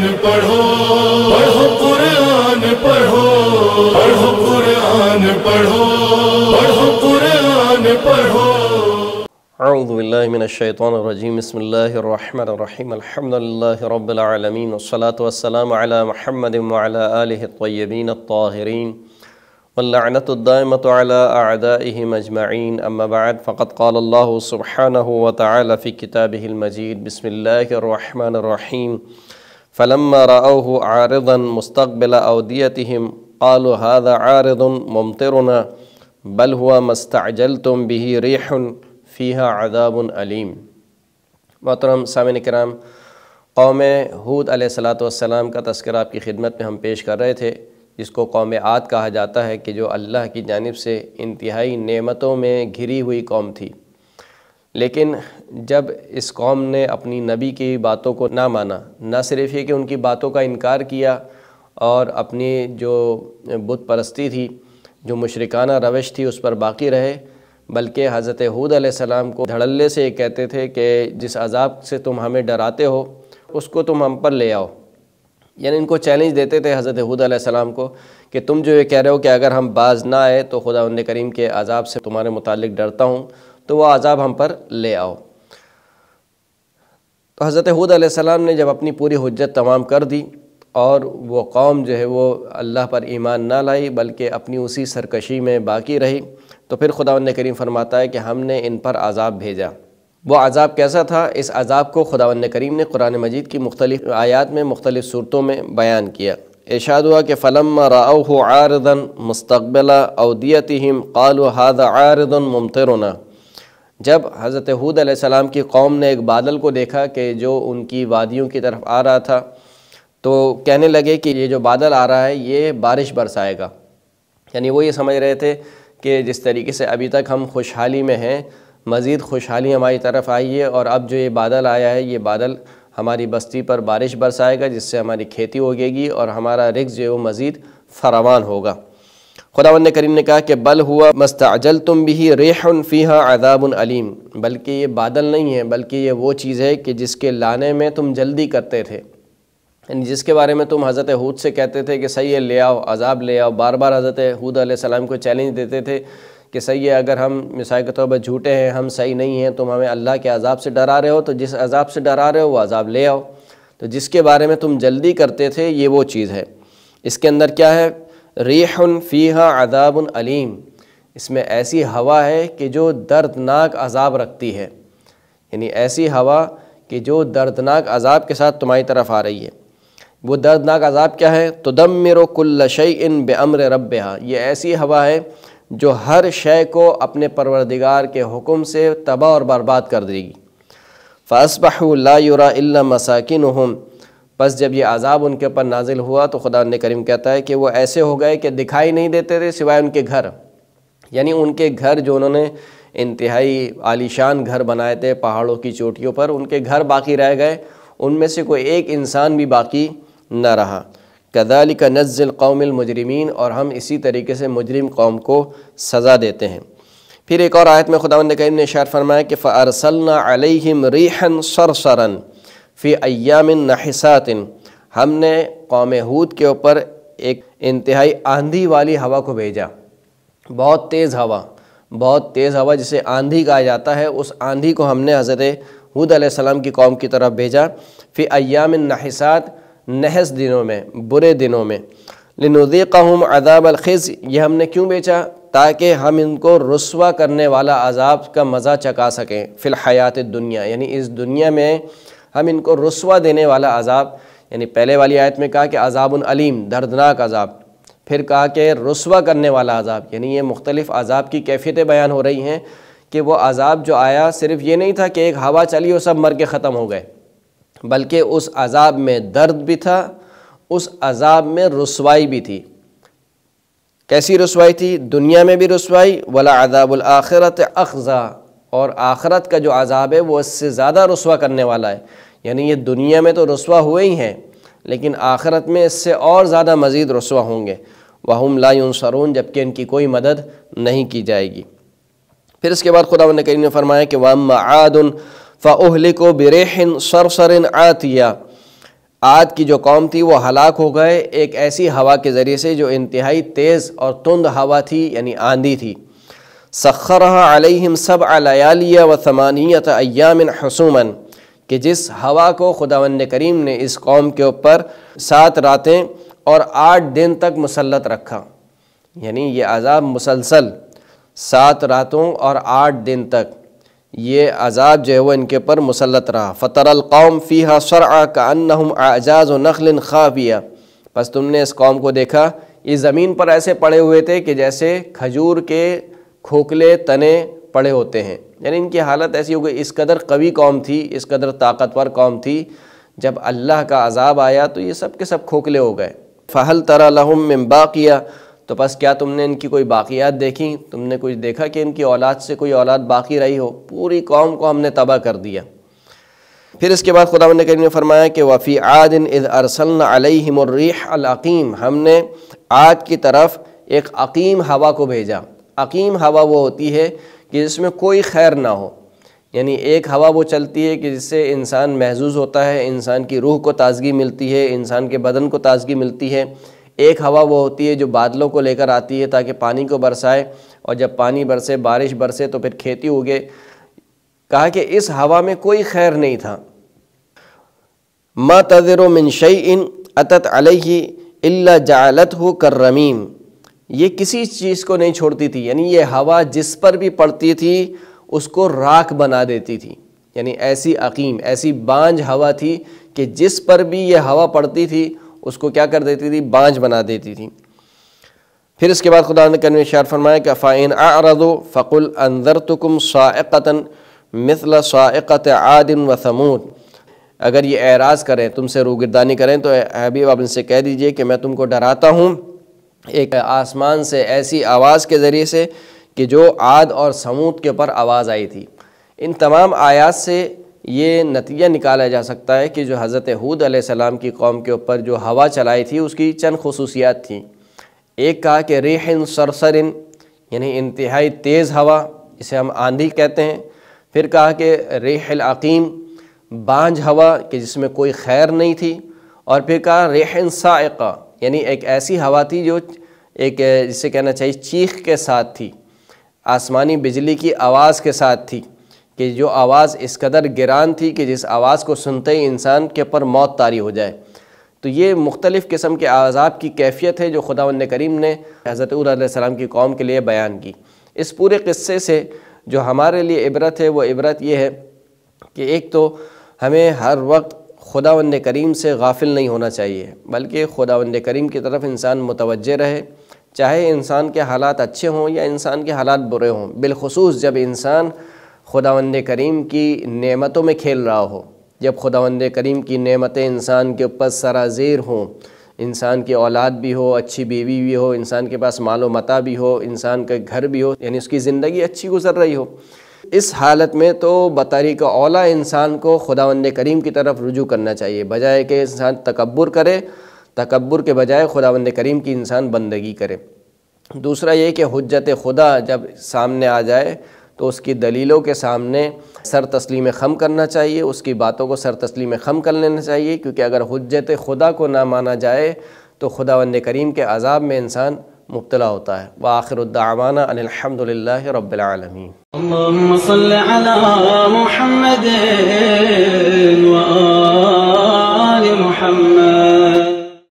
قرآن پڑھو پڑھو قرآن پڑھو پڑھو قرآن پڑھو پڑھو قرآن پڑھو أعوذ بالله من الشيطان الرجيم بسم الله الرحمن الرحيم الحمد لله رب العالمين والصلاة والسلام على محمد وعلى آله الطيبين الطاهرين واللعنة الدائمة على أعدائهم أجمعين أما بعد فقد قال الله سبحانه وتعالى في كتابه المجيد بسم الله الرحمن الرحيم फ़लम राह आरदन मुस्तबिल अवदियतम आलु हादा आरदन ममतरना बल हुआ मस्ताजल तुम बिही रेहन फ़ीहा अदाबन अलीम मोहतरम सामिन कराम कौम हूद सलाम का तस्कर आपकी खिदमत में हम पेश कर रहे थे जिसको कौम आद कहा जाता है कि जो अल्लाह की जानब से इंतहाई नेमतों में घिरी हुई कौम थी लेकिन जब इस कौम ने अपनी नबी की बातों को ना माना ना सिर्फ ये कि उनकी बातों का इनकार किया और अपनी जो बुत परस्ती थी जो मुशरिकाना रवश थी उस पर बाकी रहे बल्कि हज़रत हूद आसमाम को धड़ल्ले से कहते थे कि जिस अजाब से तुम हमें डराते हो उसको तुम हम पर ले आओ यानी इनको चैलेंज देते थे हज़रत हूद आसमाम को कि तुम जो ये कह रहे हो कि अगर हम बाज ना आए तो खुदा करीम के अजाब से तुम्हारे मुतालिक डरता हूँ तो वह आज़ाब हम पर ले आओ तो हज़रत हूद सलाम ने जब अपनी पूरी हजत तमाम कर दी और वो कौम जो है वो अल्लाह पर ईमान ना लाई बल्कि अपनी उसी सरकशी में बाकी रही तो फिर खुदा करीम फरमाता है कि हमने इन पर आज़ाब भेजा वो अज़ाब कैसा था इस अज़ाब को खुदा करीम ने कुरान मजीद की मुख्तलिफ आयात में मुख्तलिफ सूरतों में बयान किया इर्शाद हुआ कि फ़लम राउ आरदन मुस्तबिला अवदियत हम हाद आरदन मुमतरना जब हज़रत हूद सलाम की कौम ने एक बादल को देखा कि जो उनकी वादियों की तरफ आ रहा था तो कहने लगे कि ये जो बादल आ रहा है ये बारिश बरसाएगा यानी वो ये समझ रहे थे कि जिस तरीके से अभी तक हम खुशहाली में हैं मज़ीद खुशहाली हमारी तरफ आई है और अब जो ये बादल आया है ये बादल हमारी बस्ती पर बारिश बरसाएगा जिससे हमारी खेती उगेगी और हमारा रिक्स जो है वो मज़ीद फरावान होगा खुदावन करीम ने कहा कि बल हुआ मस्ताजल तुम भी रेहन फ़ीहा आदाबन बल्कि ये बादल नहीं है बल्कि ये वो चीज़ है कि जिसके लाने में तुम जल्दी करते थे यानी जिसके बारे में तुम हज़रत हूद से कहते थे कि सही है ले आओ अजाब ले आओ बार बार हज़रत हूद आसमाम को चैलेंज देते थे कि सही है अगर हम मिसाई के तौर पर झूठे हैं हम सही नहीं हैं तुम हमें अल्लाह के अजाब से डरा रहे हो तो जिस अजाब से डरा रहे हो वह अजाब ले आओ तो जिसके बारे में तुम जल्दी करते थे ये वो चीज़ है इसके अंदर क्या है रेहन फ़ीहा अदाबन अलीम इसमें ऐसी हवा है कि जो दर्दनाक अजाब रखती है यानी ऐसी हवा कि जो दर्दनाक अजाब के साथ तुम्हारी तरफ आ रही है वो दर्दनाक अजाब क्या है तो दम मेरो कुल्ल शई इन बेअम्र रब ये ऐसी हवा है जो हर शय को अपने परवरदिगार के हुक्म से तबाह और बर्बाद कर देगी फ़ासबह ला युरा बस जब ये आज़ाब उनके ऊपर नाजिल हुआ तो खुदा ने करीम कहता है कि वो ऐसे हो गए कि दिखाई नहीं देते थे सिवाय उनके घर यानी उनके घर जो उन्होंने इंतहाई आलीशान घर बनाए थे पहाड़ों की चोटियों पर उनके घर बाकी रह गए उनमें से कोई एक इंसान भी बाकी न रहा कदाल का नज़ल कौमिलमजरमिन और हम इसी तरीके से मुजरम कौम को सज़ा देते हैं फिर एक और आयत में खुदा करीम ने शार फरमाया कि फ़ारसलना अलहम रिहन सरसरन फ़ी अयामिन नहसातिन हमने कौम हूद के ऊपर एक इंतहाई आंधी वाली हवा को भेजा बहुत तेज़ हवा बहुत तेज़ हवा जिसे आंधी कहा जाता है उस आंधी को हमने हज़रत हूद आसमाम की कौम की तरफ भेजा फ़ी अयाम नहसात नहस दिनों में बुरे दिनों में लिनुदीक़म अदाब अलखज़ यह हमने क्यों बेचा ताकि हम इनको रसवा करने वाला अजाब का मज़ा चका सकें फ़िलहयात दुनिया यानी इस दुनिया में हम इनको रसवा देने वाला अजाब यानी पहले वाली आयत में कहा कि अजाबन दर्दनाक अजाब फिर कहा कि रसवा करने वाला अजाब यानी ये मुख्तलिफ़ अजाब की कैफियतें बयान हो रही हैं कि वो अजाब जो आया सिर्फ ये नहीं था कि एक हवा चली और सब मर के ख़त्म हो गए बल्कि उस अजाब में दर्द भी था उस अजाब में रसवाई भी थी कैसी रसवाई थी दुनिया में भी रसवाई वला अजाबुलआखरत अखज़ा और आखरत का जो अजाब है वो इससे ज़्यादा रसवा करने वाला है यानी ये दुनिया में तो रसवा हुए ही हैं लेकिन आखरत में इससे और ज़्यादा मज़ीद रसवा होंगे वाहम लाउनसरून जबकि इनकी कोई मदद नहीं की जाएगी फिर इसके बाद खुदा करीम ने फरमाया कि वाम आदन फ़ाहल को सर सरसरन आतिया आद की जो कौम थी वो हलाक हो गए एक ऐसी हवा के ज़रिए से जो इंतहाई तेज़ और तुंद हवा थी यानी आंधी थी सखर अलहम सब अलयालिया व समानियत अयामिन हसूमन कि जिस हवा को वंद करीम ने इस कौम के ऊपर सात रातें और आठ दिन तक मुसलत रखा यानी ये अज़ाब मुसलसल सात रातों और आठ दिन तक ये अज़ाब जो है वो इनके ऊपर मुसलत रहा फ़तरल कौम फ़ीहा आ का हम आजाज़ नखल ख़्वाबिया बस तुमने इस कौम को देखा इस ज़मीन पर ऐसे पड़े हुए थे कि जैसे खजूर के खोखले तने पड़े होते हैं यानी इनकी हालत ऐसी हो गई इस कदर कवी कौम थी इस कदर ताकतवर कौम थी जब अल्लाह का अजाब आया तो ये सब के सब खोखले हो गए फ़हल तरा लहम में बाकिया तो बस क्या तुमने इनकी कोई बाक़ियात देखी तुमने कुछ देखा कि इनकी औलाद से कोई औलाद बाकी रही हो पूरी कौम को हमने तबाह कर दिया फिर इसके बाद खुदा ने करीम ने फरमाया कि वफ़ी आदिन इज़ अरसल अलहमरीम हमने आद की तरफ एक अकीम हवा को भेजा अकीम हवा वो होती है कि जिसमें कोई खैर ना हो यानी एक हवा वो चलती है कि जिससे इंसान महजूज होता है इंसान की रूह को ताज़गी मिलती है इंसान के बदन को ताज़गी मिलती है एक हवा वो होती है जो बादलों को लेकर आती है ताकि पानी को बरसाए और जब पानी बरसे बारिश बरसे तो फिर खेती उगे कहा कि इस हवा में कोई खैर नहीं था मा तजर मिन शई इन अतत अलही अल्ला जालत हो कर रमीम ये किसी चीज़ को नहीं छोड़ती थी यानी ये हवा जिस पर भी पड़ती थी उसको राख बना देती थी यानी ऐसी अकीम ऐसी बांझ हवा थी कि जिस पर भी ये हवा पड़ती थी उसको क्या कर देती थी बांझ बना देती थी फिर इसके बाद खुदा ने कन्वे शार फरमाया कि फ़ाइन आरदो फ़कुल अंदर तुकुम साक़ता मिसल साक़त आदिन व समूद अगर ये एराज़ करें तुमसे रूगरदानी करें तो हबीब आप इनसे कह दीजिए कि मैं तुमको डराता हूँ एक आसमान से ऐसी आवाज़ के ज़रिए से कि जो आद और समूद के ऊपर आवाज़ आई थी इन तमाम आयात से ये नतीजा निकाला जा सकता है कि जो हज़रत हूद सलाम की कौम के ऊपर जो हवा चलाई थी उसकी चंद खसूसियात थी एक कहा कि रेहन सरसरन यानी इंतहाई तेज़ हवा इसे हम आंधी कहते हैं फिर कहा कि रेहल अकीम बांझ हवा कि जिसमें कोई खैर नहीं थी और फिर कहा रेहन सायका यानी एक ऐसी हवा थी जो एक जिसे कहना चाहिए चीख के साथ थी आसमानी बिजली की आवाज़ के साथ थी कि जो आवाज़ इस कदर गिरान थी कि जिस आवाज़ को सुनते ही इंसान के ऊपर मौत तारी हो जाए तो ये मुख्तलिफ़ किस्म के आज़ाब की कैफियत है जो खुदा करीम ने हज़रत सलाम की कौम के लिए बयान की इस पूरे क़स्से से जो हमारे लिए इबरत है वो इबरत ये है कि एक तो हमें हर वक्त खुदा वंद करीम से गाफिल नहीं होना चाहिए बल्कि खुदा वंद करीम की तरफ इंसान मुतवजह रहे चाहे इंसान के हालात अच्छे हों या इंसान के हालात बुरे हों बिलखसूस जब इंसान खुदा वंद करीम की नमतों में खेल रहा हो जब खुदा वंद करीम की नमतें इंसान के ऊपर सराजीर हों इंसान की औलाद भी हो अच्छी बीवी भी हो इंसान के पास मालो मता भी हो इंसान का घर भी हो यानी उसकी ज़िंदगी अच्छी गुजर रही हो इस हालत में तो बतारी का ओला इंसान को खुदा करीम की तरफ रुजू करना चाहिए बजाय कि इंसान तकबर करे तकबर के बजाय खुदा करीम की इंसान बंदगी करे दूसरा ये कि हजत खुदा जब सामने आ जाए तो उसकी दलीलों के सामने सर तस्लीम खम करना चाहिए उसकी बातों को सर तस्लीम खम कर लेना चाहिए क्योंकि अगर हजत खुदा को ना माना जाए तो खुदा करीम के अजाब में इंसान مبتلا ہوتا ہے وآخر الدعوانا ان الحمد للہ رب العالمين اللهم صل على محمد وآل محمد